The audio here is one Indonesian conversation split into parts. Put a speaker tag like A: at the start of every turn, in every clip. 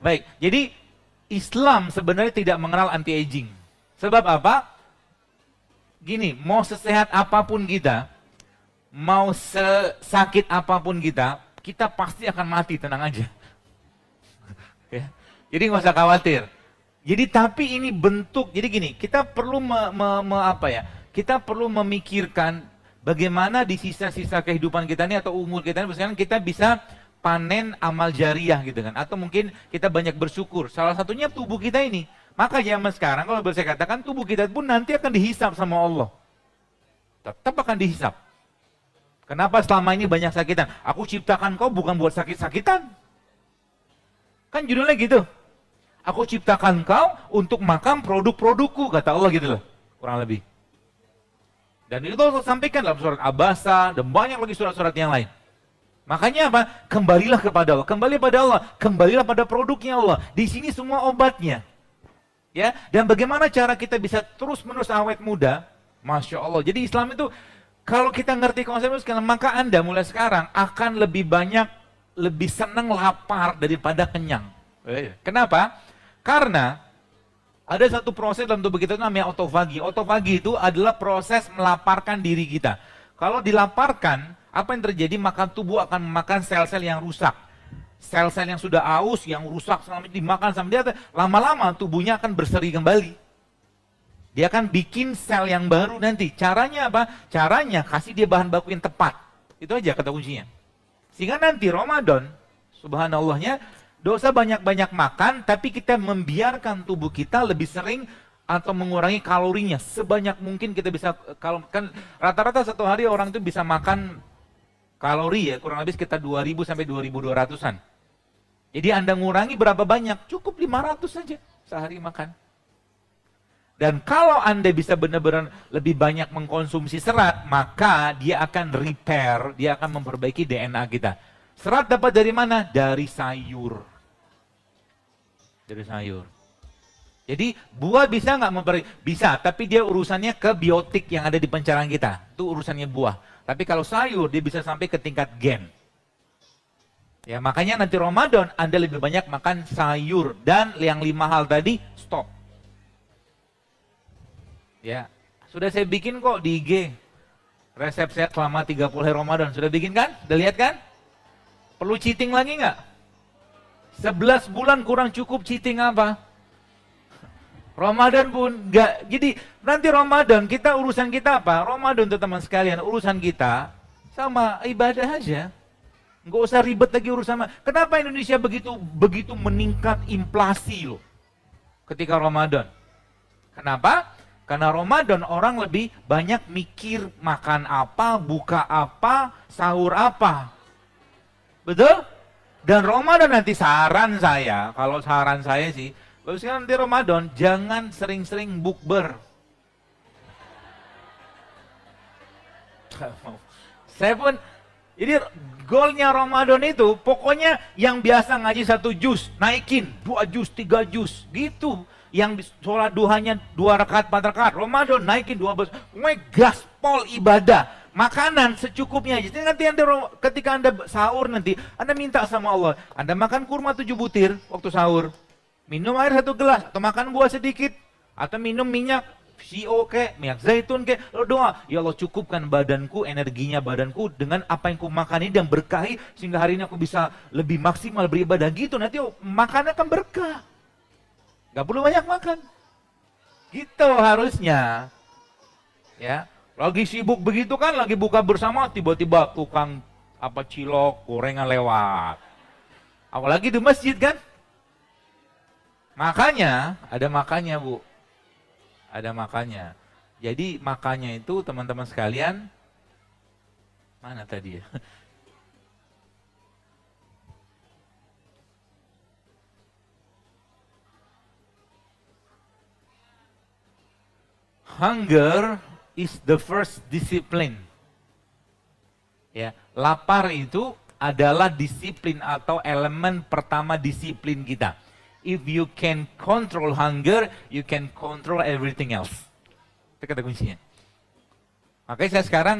A: Baik, jadi Islam sebenarnya tidak mengenal anti-aging. Sebab apa? Gini, mau sesehat apapun kita, mau sakit apapun kita, kita pasti akan mati, tenang aja. ya. Jadi nggak usah khawatir. Jadi tapi ini bentuk, jadi gini, kita perlu me, me, me, apa ya? Kita perlu memikirkan bagaimana di sisa-sisa kehidupan kita ini atau umur kita ini, misalkan kita bisa panen amal jariah gitu kan atau mungkin kita banyak bersyukur salah satunya tubuh kita ini maka zaman sekarang kalau boleh saya katakan tubuh kita pun nanti akan dihisap sama Allah tetap akan dihisap kenapa selama ini banyak sakitan aku ciptakan kau bukan buat sakit-sakitan kan judulnya gitu aku ciptakan kau untuk makan produk-produkku kata Allah gitu loh kurang lebih dan itu Allah sampaikan dalam surat Abasa dan banyak lagi surat-surat yang lain Makanya apa? Kembalilah kepada Allah, kembali pada Allah, kembalilah pada produknya Allah. Di sini semua obatnya. Ya, dan bagaimana cara kita bisa terus-menerus awet muda? Masya Allah. Jadi Islam itu kalau kita ngerti konsep itu maka Anda mulai sekarang akan lebih banyak, lebih senang lapar daripada kenyang. Oh, iya. Kenapa? Karena ada satu proses dalam tubuh kita itu namanya otofagi. Otofagi itu adalah proses melaparkan diri kita. Kalau dilaparkan, apa yang terjadi? Makan tubuh akan memakan sel-sel yang rusak. Sel-sel yang sudah aus, yang rusak, selama dimakan sama dia, lama-lama tubuhnya akan berseri kembali. Dia akan bikin sel yang baru nanti. Caranya apa? Caranya kasih dia bahan baku yang tepat. Itu aja kata kuncinya. Sehingga nanti Ramadan, subhanallahnya, dosa banyak-banyak makan, tapi kita membiarkan tubuh kita lebih sering atau mengurangi kalorinya sebanyak mungkin kita bisa kalau kan rata-rata satu hari orang itu bisa makan kalori ya kurang lebih sekitar 2000 sampai 2200-an. Jadi Anda ngurangi berapa banyak? Cukup 500 saja sehari makan. Dan kalau Anda bisa benar-benar lebih banyak mengkonsumsi serat, maka dia akan repair, dia akan memperbaiki DNA kita. Serat dapat dari mana? Dari sayur. Dari sayur. Jadi buah bisa nggak memper bisa, tapi dia urusannya ke biotik yang ada di pencarian kita. Itu urusannya buah. Tapi kalau sayur dia bisa sampai ke tingkat gen. Ya, makanya nanti Ramadan Anda lebih banyak makan sayur dan yang lima hal tadi stop. Ya, sudah saya bikin kok di IG resep sehat selama 30 hari Ramadan. Sudah bikin kan? Sudah lihat kan? Perlu cheating lagi nggak? 11 bulan kurang cukup cheating apa? Ramadan pun nggak, jadi nanti Ramadan kita urusan kita apa? Ramadan tuh teman sekalian, urusan kita sama ibadah aja. Nggak usah ribet lagi urusan sama. Kenapa Indonesia begitu begitu meningkat inflasi loh ketika Ramadan? Kenapa? Karena Ramadan orang lebih banyak mikir makan apa, buka apa, sahur apa. Betul? Dan Ramadan nanti saran saya, kalau saran saya sih, Bapak sekalian nanti Ramadan, jangan sering-sering bukber. Saya pun, jadi golnya Ramadan itu, pokoknya yang biasa ngaji satu jus, naikin dua jus, tiga jus, gitu. Yang sholat duhanya dua rakaat, empat rakaat, Ramadan naikin dua belas. gaspol ibadah makanan secukupnya Jadi nanti anda, ketika anda sahur nanti, anda minta sama Allah, anda makan kurma tujuh butir waktu sahur, minum air satu gelas atau makan buah sedikit atau minum minyak si ke minyak zaitun ke lo doa ya Allah cukupkan badanku energinya badanku dengan apa yang ku makan ini dan berkahi sehingga hari ini aku bisa lebih maksimal beribadah gitu nanti oh, makan akan berkah Gak perlu banyak makan gitu harusnya ya lagi sibuk begitu kan lagi buka bersama tiba-tiba tukang apa cilok gorengan lewat apalagi di masjid kan Makanya, ada makanya Bu. Ada makanya. Jadi makanya itu teman-teman sekalian, mana tadi ya? Hunger is the first discipline. Ya, lapar itu adalah disiplin atau elemen pertama disiplin kita. If you can control hunger, you can control everything else. Itu kata kuncinya. Makanya saya sekarang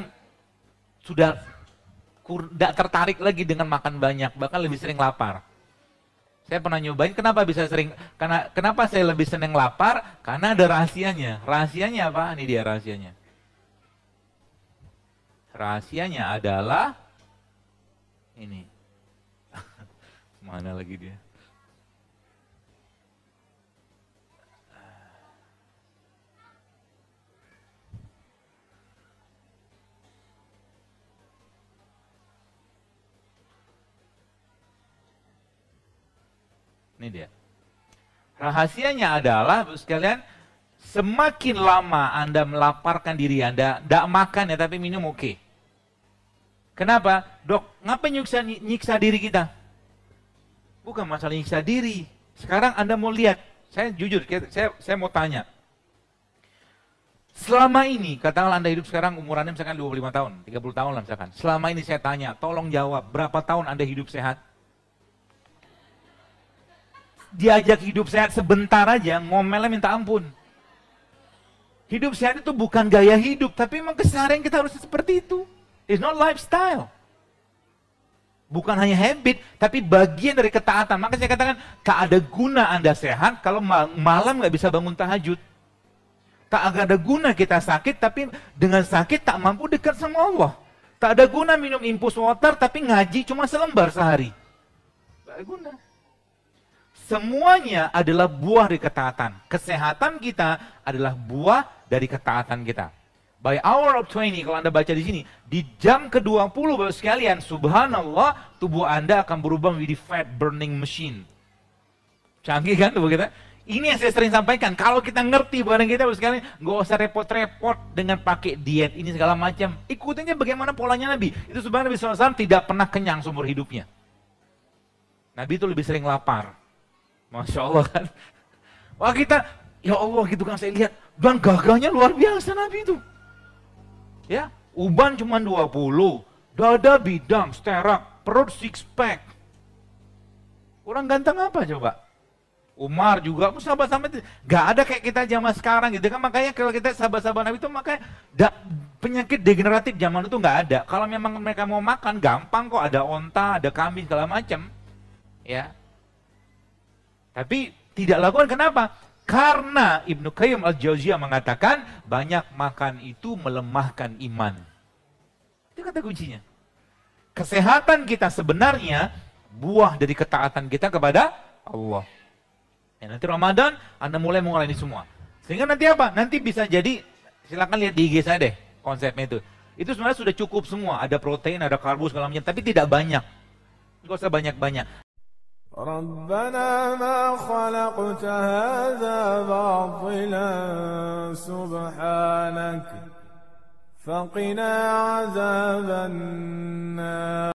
A: sudah tidak tertarik lagi dengan makan banyak, bahkan lebih sering lapar. Saya pernah nyobain, kenapa bisa sering? Karena kenapa saya lebih seneng lapar? Karena ada rahasianya. Rahasianya apa? Ini dia rahasianya. Rahasianya adalah ini. Mana lagi dia? Ini dia. Rahasianya adalah, sekalian, semakin lama Anda melaparkan diri Anda, tidak makan ya, tapi minum oke. Okay. Kenapa? Dok, ngapain nyiksa, nyiksa diri kita? Bukan masalah nyiksa diri. Sekarang Anda mau lihat, saya jujur, saya, saya mau tanya. Selama ini, katakanlah Anda hidup sekarang umur Anda misalkan 25 tahun, 30 tahun lah misalkan. Selama ini saya tanya, tolong jawab, berapa tahun Anda hidup sehat? diajak hidup sehat sebentar aja, ngomelnya minta ampun. Hidup sehat itu bukan gaya hidup, tapi memang keseharian kita harus seperti itu. It's not lifestyle. Bukan hanya habit, tapi bagian dari ketaatan. Maka saya katakan, tak ada guna Anda sehat kalau malam nggak bisa bangun tahajud. Tak ada guna kita sakit, tapi dengan sakit tak mampu dekat sama Allah. Tak ada guna minum impus water, tapi ngaji cuma selembar sehari. Tak ada guna semuanya adalah buah dari ketaatan. Kesehatan kita adalah buah dari ketaatan kita. By hour of 20, kalau Anda baca di sini, di jam ke-20 Bapak sekalian, subhanallah, tubuh Anda akan berubah menjadi fat burning machine. Canggih kan tubuh kita? Ini yang saya sering sampaikan, kalau kita ngerti barang kita Bapak sekalian, nggak usah repot-repot dengan pakai diet ini segala macam. Ikutinnya bagaimana polanya Nabi. Itu Subhanallah Nabi SAW tidak pernah kenyang seumur hidupnya. Nabi itu lebih sering lapar. Masya Allah kan. Wah kita, ya Allah gitu kan saya lihat. Dan gagahnya luar biasa Nabi itu. Ya, uban cuma 20, dada bidang, sterak, perut six pack. Kurang ganteng apa coba? Umar juga, sahabat-sahabat gak ada kayak kita zaman sekarang gitu kan. Makanya kalau kita sahabat-sahabat Nabi itu makanya da, penyakit degeneratif zaman itu gak ada. Kalau memang mereka mau makan gampang kok ada onta, ada kambing segala macam. Ya, tapi tidak lakukan kenapa? Karena Ibnu Qayyim Al-Jauziyah mengatakan banyak makan itu melemahkan iman. Itu kata kuncinya. Kesehatan kita sebenarnya buah dari ketaatan kita kepada Allah. Ya, nanti Ramadan Anda mulai mengulangi semua. Sehingga nanti apa? Nanti bisa jadi silakan lihat di IG saya deh konsepnya itu. Itu sebenarnya sudah cukup semua, ada protein, ada karbo segala macam, tapi tidak banyak. Enggak usah banyak-banyak. ربنا ما خلقت هذا باطلا سبحانك فقنا عذاب النار